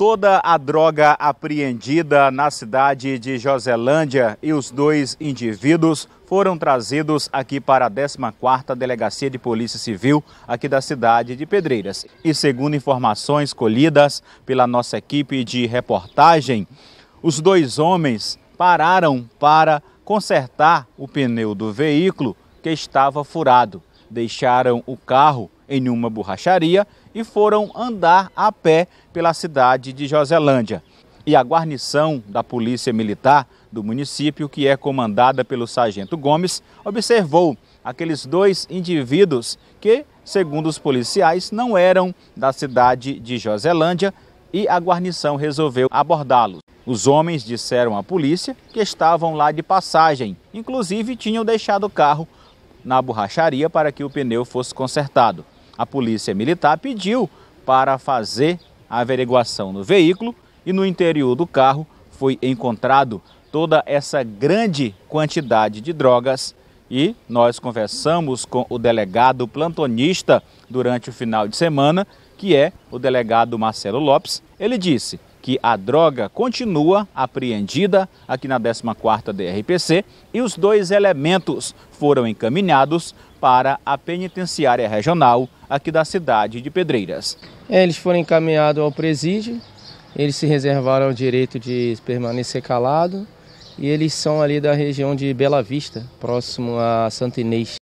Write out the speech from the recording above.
toda a droga apreendida na cidade de Joselândia e os dois indivíduos foram trazidos aqui para a 14ª Delegacia de Polícia Civil aqui da cidade de Pedreiras. E segundo informações colhidas pela nossa equipe de reportagem, os dois homens pararam para consertar o pneu do veículo que estava furado. Deixaram o carro em uma borracharia e foram andar a pé pela cidade de Joselândia. E a guarnição da Polícia Militar do município, que é comandada pelo Sargento Gomes, observou aqueles dois indivíduos que, segundo os policiais, não eram da cidade de Joselândia e a guarnição resolveu abordá-los. Os homens disseram à polícia que estavam lá de passagem, inclusive tinham deixado o carro na borracharia para que o pneu fosse consertado a polícia militar pediu para fazer a averiguação no veículo e no interior do carro foi encontrado toda essa grande quantidade de drogas e nós conversamos com o delegado plantonista durante o final de semana, que é o delegado Marcelo Lopes. Ele disse que a droga continua apreendida aqui na 14ª DRPC e os dois elementos foram encaminhados para a penitenciária regional aqui da cidade de Pedreiras. É, eles foram encaminhados ao presídio, eles se reservaram o direito de permanecer calado e eles são ali da região de Bela Vista, próximo a Santa Inês.